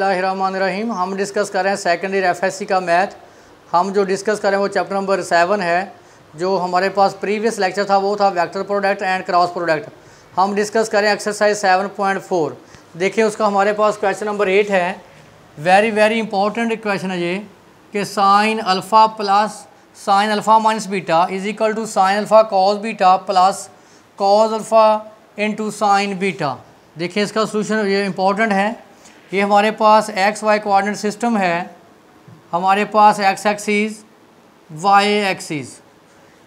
रहीम हम डिस्कस कर रहे हैं सेकेंडरी एफ का मैथ हम जो डिस्कस करें वो चैप्टर नंबर सेवन है जो हमारे पास प्रीवियस लेक्चर था वो था vector product and cross product हम डिस्कस करें एक्सरसाइज सेवन पॉइंट फोर देखिए उसका हमारे पास क्वेश्चन नंबर एट है वेरी वेरी इंपॉर्टेंट क्वेश्चन है ये कि sine alpha plus sine alpha minus beta is equal to sine alpha cos beta plus cos alpha into sine beta देखिए इसका सोल्यूशन ये इंपॉर्टेंट है ये हमारे पास एक्स वाई कोऑर्डिनेट सिस्टम है हमारे पास एक्स एक्सीज वाई एक्सीज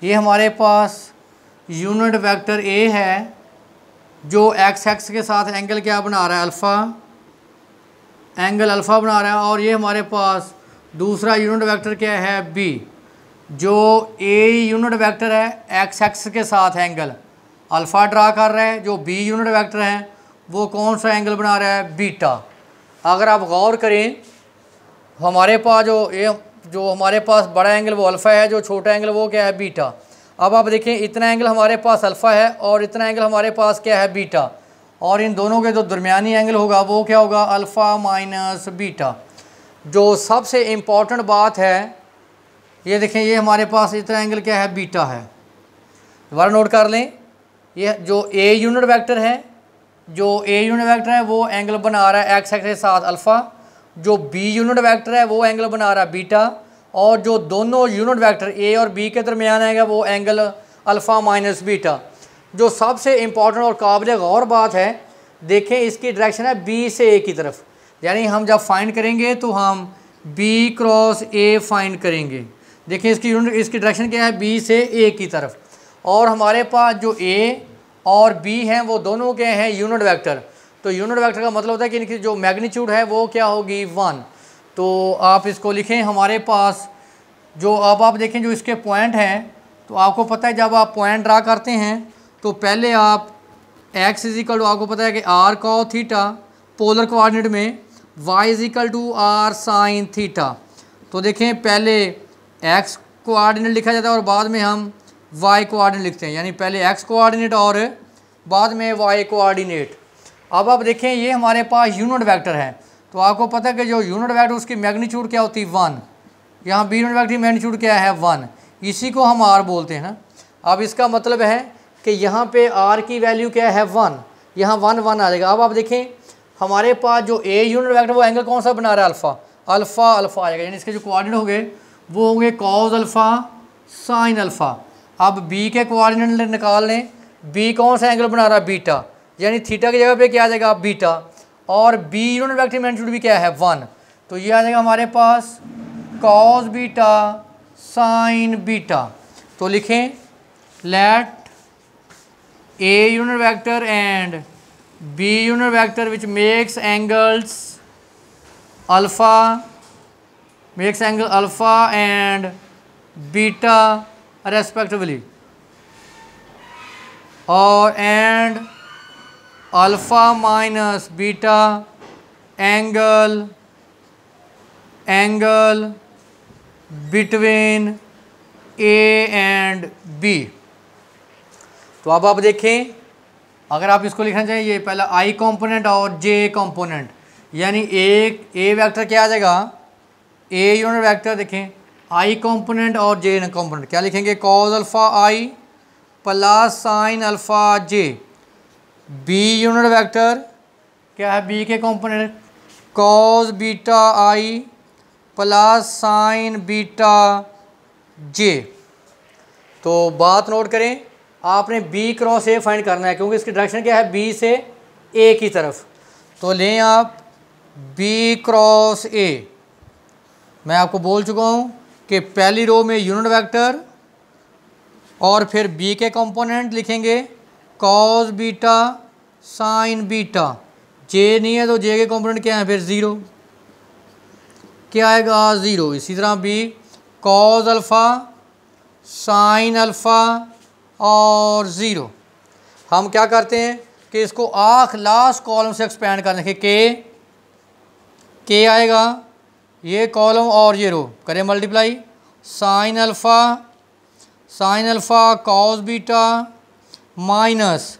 ये हमारे पास यूनिट वेक्टर ए है जो एक्स एक्स के साथ एंगल क्या बना रहा है अल्फ़ा एंगल अल्फ़ा बना रहा है और ये हमारे पास दूसरा यूनिट वेक्टर क्या है बी जो ए यूनिट वेक्टर है एक्स एक्स के साथ एंगल अल्फ़ा ड्रा कर रहा है जो बी यूनिट वेक्टर है वो कौन सा एंगल बना रहा है बीटा अगर आप गौर करें हमारे पास जो ये जो हमारे पास बड़ा एंगल वो अल्फ़ा है जो छोटा एंगल वो क्या है बीटा अब आप देखें इतना एंगल हमारे पास अल्फ़ा है और इतना एंगल हमारे पास क्या है बीटा और इन दोनों के जो दरमियानी एंगल होगा वो क्या होगा अल्फ़ा माइनस बीटा जो सबसे इम्पॉर्टेंट बात है ये देखें ये हमारे पास इतना एंगल क्या है बीटा है दोबारा नोट कर लें ये जो ए यूनिट वैक्टर है जो ए यूनिट वैक्टर है वो एंगल बना रहा है एक्स एक्स के साथ अल्फ़ा जो बी यूनिट वैक्टर है वो एंगल बना रहा है बीटा और जो दोनों यूनिट वैक्टर ए और बी के दरमियान आएगा वो एंगल अल्फ़ा माइनस बीटा जो सबसे इम्पॉर्टेंट और काबिल गौर बात है देखें इसकी डायरेक्शन है बी से ए की तरफ यानी हम जब फाइंड करेंगे तो हम बी क्रॉस ए फाइंड करेंगे देखें इसकी यूनिट इसकी डायरेक्शन क्या है बी से ए की तरफ और हमारे पास जो ए और बी हैं वो दोनों के हैं यूनिट वेक्टर तो यूनिट वेक्टर का मतलब होता है कि इनकी जो मैग्नीट्यूड है वो क्या होगी वन तो आप इसको लिखें हमारे पास जो अब आप देखें जो इसके पॉइंट हैं तो आपको पता है जब आप पॉइंट ड्रा करते हैं तो पहले आप एक्स इजिकल टू आपको पता है कि आर को थीटा पोलर कोऑर्डिनेट में Y is equal to R sine theta तो देखें पहले एक्स कोऑर्डिनेट लिखा जाता है और बाद में हम वाई कोआर्डिनेट लिखते हैं यानी पहले एक्स कोआर्डिनेट और बाद में वाई कोआर्डिनेट अब आप देखें ये हमारे पास यूनिट वेक्टर है तो आपको पता है कि जो यूनिट वैक्टर उसकी मैग्नीच्यूड क्या होती है वन यहाँ बी यूनिट वैक्टर की मैग्नीच्यूड क्या है वन इसी को हम आर बोलते हैं ना अब इसका मतलब है कि यहाँ पे आर की वैल्यू क्या है वन यहाँ वन वन आ जाएगा अब आप देखें हमारे पास जो ए यूनिट वैक्टर वो एंगल कौन सा बना रहा है अल्फ़ा अल्फ़ा अल्फ़ा आ जाएगा यानी इसके जो कोआर्डिनेट होंगे वो होंगे कॉज अल्फ़ा साइन अल्फ़ा अब बी के कोऑर्डिनेट निकाल लें बी कौन सा एंगल बना रहा है बीटा यानी थीटा की जगह पे क्या आ जाएगा बीटा और बी यूनिट वेक्टर मैग्नीट्यूड भी क्या है वन तो ये आ जाएगा हमारे पास कॉस बीटा साइन बीटा तो लिखें let A unit vector and B unit vector which makes angles alpha makes angle alpha and beta respectively और and alpha minus beta angle angle between A and B तो अब आप देखें अगर आप इसको लिखना चाहें ये पहला आई कंपोनेंट और जे कंपोनेंट यानी एक ए वेक्टर क्या आ जाएगा ए यूनिट वेक्टर देखें आई कॉम्पोनेंट और जे एन कॉम्पोनेंट क्या लिखेंगे cos alpha I plus sine alpha J B unit vector क्या है बी के component cos beta I plus sine beta J तो बात नोट करें आपने बी क्रॉस ए फाइंड करना है क्योंकि इसकी डायरेक्शन क्या है बी से ए की तरफ तो लें आप बी क्रॉस ए मैं आपको बोल चुका हूँ कि पहली रो में यूनिट वेक्टर और फिर बी के कंपोनेंट लिखेंगे cos beta sine beta J नहीं है तो जे के कंपोनेंट क्या है फिर ज़ीरो क्या आएगा ज़ीरो इसी तरह B cos alpha sine alpha और ज़ीरो हम क्या करते हैं कि इसको आख लास्ट कॉलम से एक्सपेंड कर लेंगे के के आएगा ये कॉलम और ये रो करें multiply sine alpha sine alpha cos beta minus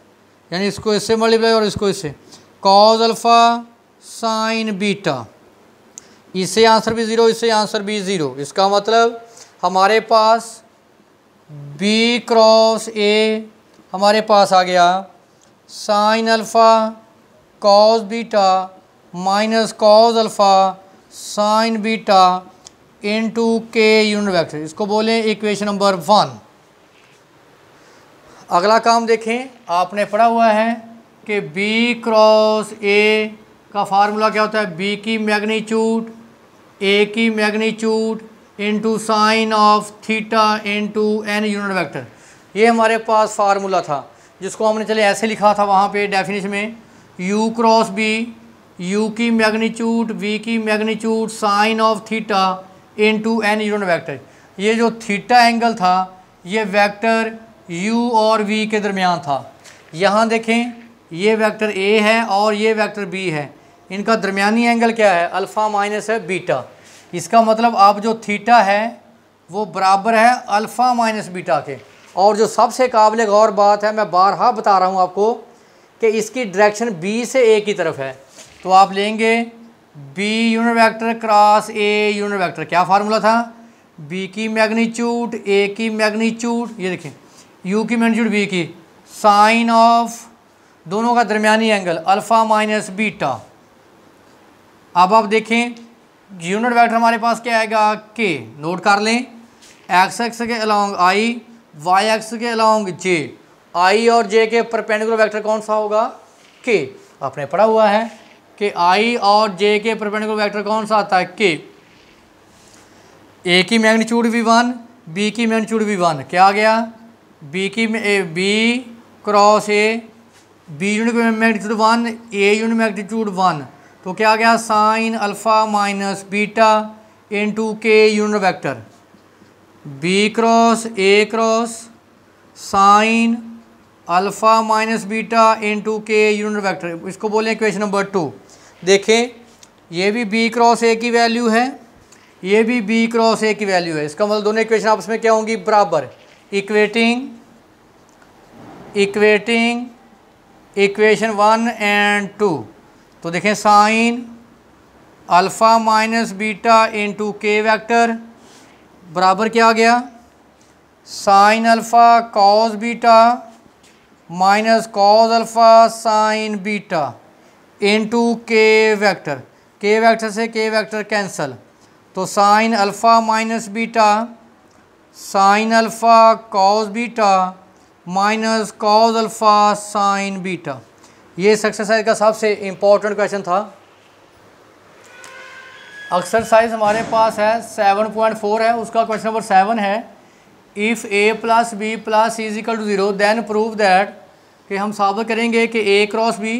यानी इसको इससे मल्टीप्लाई और इसको इससे कॉज अल्फ़ा साइन बीटा इससे आंसर भी ज़ीरो इससे आंसर भी ज़ीरो इसका मतलब हमारे पास बी क्रॉस ए हमारे पास आ गया sine alpha cos beta minus cos alpha sine beta into के यूनिट वेक्टर इसको बोलें इक्वेशन नंबर वन अगला काम देखें आपने पढ़ा हुआ है कि बी क्रॉस ए का फार्मूला क्या होता है बी की मैग्नीट्यूड ए की magnitude to sine of theta to N unit vector ये हमारे पास फार्मूला था जिसको हमने चले ऐसे लिखा था वहाँ पे डेफिनेशन में यू क्रॉस बी यू की मैग्नीट्यूड वी की magnitude sine of theta into N unit vector ये जो थीटा एंगल था ये वैक्टर यू और वी के दरमियान था यहाँ देखें ये वैक्टर ए है और ये वैक्टर बी है इनका दरमियानी एंगल क्या है अल्फ़ा माइनस है बीटा इसका मतलब आप जो थीटा है वो बराबर है अल्फ़ा माइनस बीटा के और जो सबसे काबिल गौर बात है मैं बारहा बता रहा हूँ आपको कि इसकी डायरेक्शन बी से ए की तरफ है तो आप लेंगे B unit vector cross A unit vector क्या फार्मूला था बी की मैग्नीट्यूड ए की मैग्नीट्यूड ये देखें यू की मैग्नीट्यूड बी की साइन ऑफ दोनों का दरमियानी एंगल अल्फ़ा माइनस बीटा अब आप देखें यूनिट वेक्टर हमारे पास क्या आएगा के नोट कर लें एक्स एक्स के अलॉन्ग आई वाई एक्स के अलॉन्ग जे आई और जे के परपेंडिकुलर वेक्टर कौन सा होगा के आपने पढ़ा हुआ है कि आई और जे के परपेंडिकुलर वेक्टर कौन सा आता है के ए की मैग्नीट्यूड भी वन बी की मैग्नीट्यूड भी वन क्या आ गया बी की b cross a b unit magnitude one a unit magnitude one तो क्या आ गया sine alpha minus beta into के unit vector b cross a cross sine alpha minus beta into के यूनिट वैक्टर इसको बोले question number to देखें ये भी बी क्रॉस ए की वैल्यू है ये भी बी क्रॉस ए की वैल्यू है इसका मतलब दोनों इक्वेशन आपस में क्या होंगी बराबर equating equating equation one and two तो देखें sine alpha minus beta into k vector बराबर क्या आ गया sine alpha cos beta minus cos alpha sine beta into k vector k vector से के वैक्टर कैंसल तो sine alpha minus beta sine alpha cos beta minus cos alpha sine beta ये इस exercise का सबसे important question था exercise हमारे पास है seven point four है उसका क्वेश्चन नंबर सेवन है if a plus b plus is to zero then prove that कि हम साबित करेंगे कि a cross b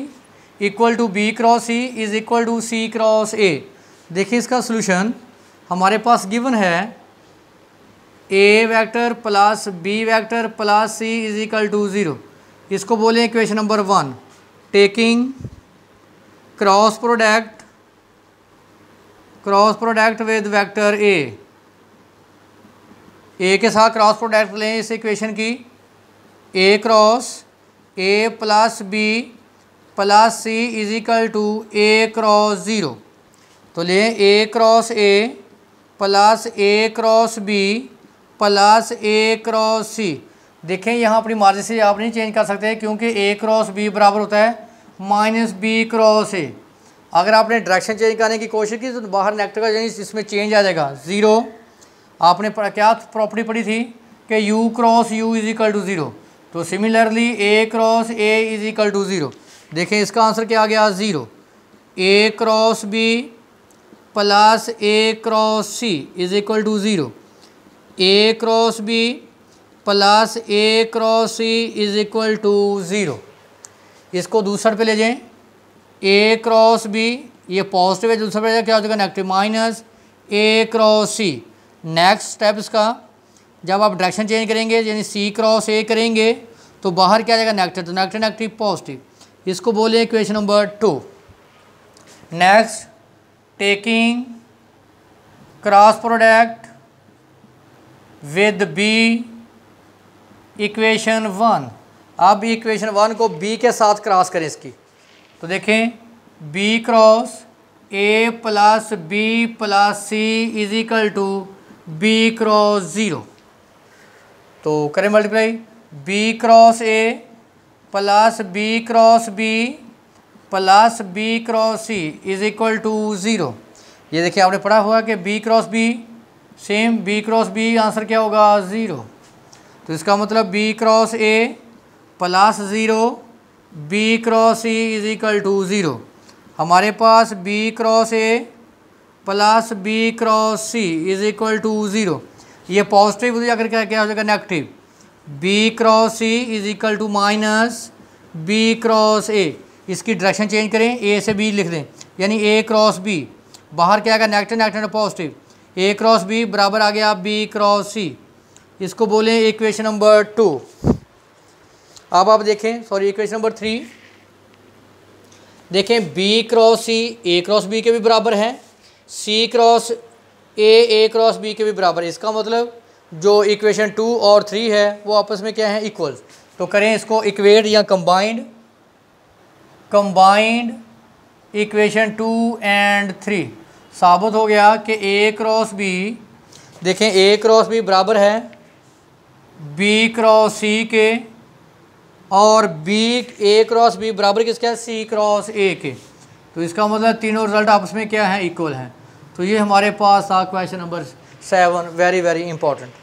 equal to b cross c is equal to c cross a देखिए इसका सोल्यूशन हमारे पास गिवन है a vector plus b vector plus c is equal to zero इसको बोलें equation number one taking cross product cross product with vector a ए के साथ cross product लें इस इक्वेशन की a cross a plus b plus c is equal to a cross zero तो लें a cross a plus a cross b plus a cross c देखें यहाँ अपनी मार्जिन से आप नहीं चेंज कर सकते क्योंकि ए क्रॉस बी बराबर होता है माइनस बी क्रॉस ए अगर आपने डायरेक्शन चेंज करने की कोशिश की तो बाहर नेगेटिव का चेंज इसमें चेंज आ जाएगा ज़ीरो आपने क्या प्रॉपर्टी पढ़ी थी कि u cross u is equal to zero तो similarly a cross a is equal to zero देखें इसका आंसर क्या आ गया zero a cross b plus a cross c is equal to zero a cross b plus a cross c is equal to zero इसको दूसरे पे ले जाएं ए क्रॉस बी ये पॉजिटिव है दूसरे पे क्या हो जाएगा negative minus a cross C next step इसका जब आप डायरेक्शन चेंज करेंगे यानी सी क्रॉस ए करेंगे तो बाहर क्या जाएगा नेगेटिव तो नेगेटिव नेगेटिव पॉजिटिव इसको बोले question number two next taking cross product with b equation one अब इक्वेशन वन को बी के साथ क्रॉस करें इसकी तो देखें b cross a plus b plus c is equal to b cross zero तो करें multiply b cross a plus b cross b plus b cross c is equal to zero ये देखिए आपने पढ़ा हुआ कि b cross b same b cross B answer क्या होगा ज़ीरो तो इसका मतलब b cross a plus zero b cross c is equal to zero हमारे पास b cross a plus b cross c is equal to zero ये positive हो जाकर क्या क्या हो जाएगा negative b cross c is equal to minus b cross a इसकी डायरेक्शन चेंज करें ए से बी लिख दें यानी ए क्रॉस बी बाहर क्या आएगा negative negative positive a cross b बराबर आ गया बी क्रॉस सी इसको बोलें इक्वेशन नंबर टू अब आप देखें सॉरी इक्वेशन नंबर थ्री देखें b cross c a cross b के भी बराबर हैं c cross a a cross b के भी बराबर है इसका मतलब जो इक्वेशन टू और थ्री है वो आपस में क्या है इक्वल तो करें इसको इक्वेट या combined combined equation two and three साबित हो गया कि ए क्रॉस बी देखें ए क्रॉस बी बराबर है बी क्रॉस सी के और बी ए क्रॉस बी बराबर किसके है सी क्रॉस ए के तो इसका मतलब तीनों रिजल्ट आपस में क्या है इक्वल हैं तो ये हमारे पास था question number seven very very important